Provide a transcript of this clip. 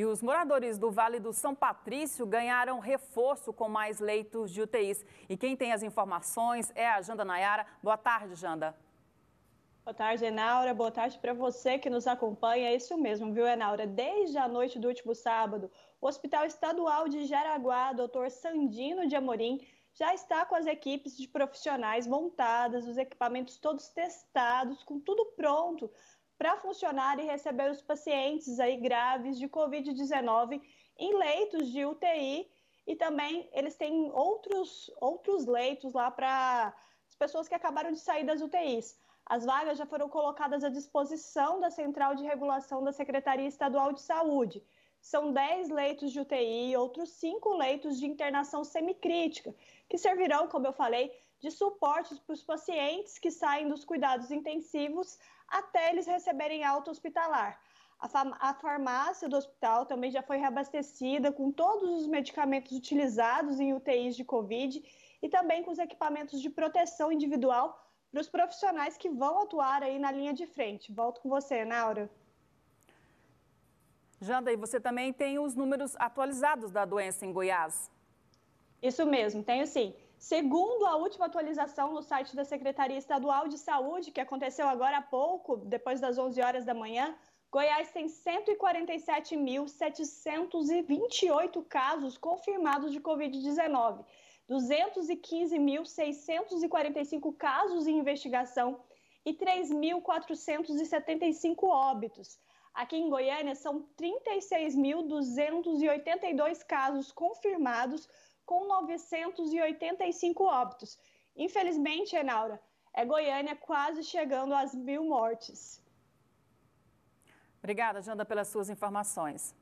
E os moradores do Vale do São Patrício ganharam reforço com mais leitos de UTIs. E quem tem as informações é a Janda Nayara. Boa tarde, Janda. Boa tarde, Enaura. Boa tarde para você que nos acompanha. É isso mesmo, viu, Enaura? Desde a noite do último sábado, o Hospital Estadual de Jaraguá, Dr. Sandino de Amorim, já está com as equipes de profissionais montadas, os equipamentos todos testados, com tudo pronto para funcionar e receber os pacientes aí graves de Covid-19 em leitos de UTI e também eles têm outros, outros leitos lá para as pessoas que acabaram de sair das UTIs. As vagas já foram colocadas à disposição da Central de Regulação da Secretaria Estadual de Saúde. São 10 leitos de UTI e outros 5 leitos de internação semicrítica, que servirão, como eu falei, de suportes para os pacientes que saem dos cuidados intensivos até eles receberem alta hospitalar. A, farmácia do hospital também já foi reabastecida com todos os medicamentos utilizados em UTIs de Covid e também com os equipamentos de proteção individual para os profissionais que vão atuar aí na linha de frente. Volto com você, Naura. Janda, e você também tem os números atualizados da doença em Goiás? Isso mesmo, tenho sim. Segundo a última atualização no site da Secretaria Estadual de Saúde, que aconteceu agora há pouco, depois das 11 horas da manhã, Goiás tem 147.728 casos confirmados de Covid-19, 215.645 casos em investigação e 3.475 óbitos. Aqui em Goiânia são 36.282 casos confirmados, com 985 óbitos. Infelizmente, Enaura, é Goiânia quase chegando às mil mortes. Obrigada, Janda, pelas suas informações.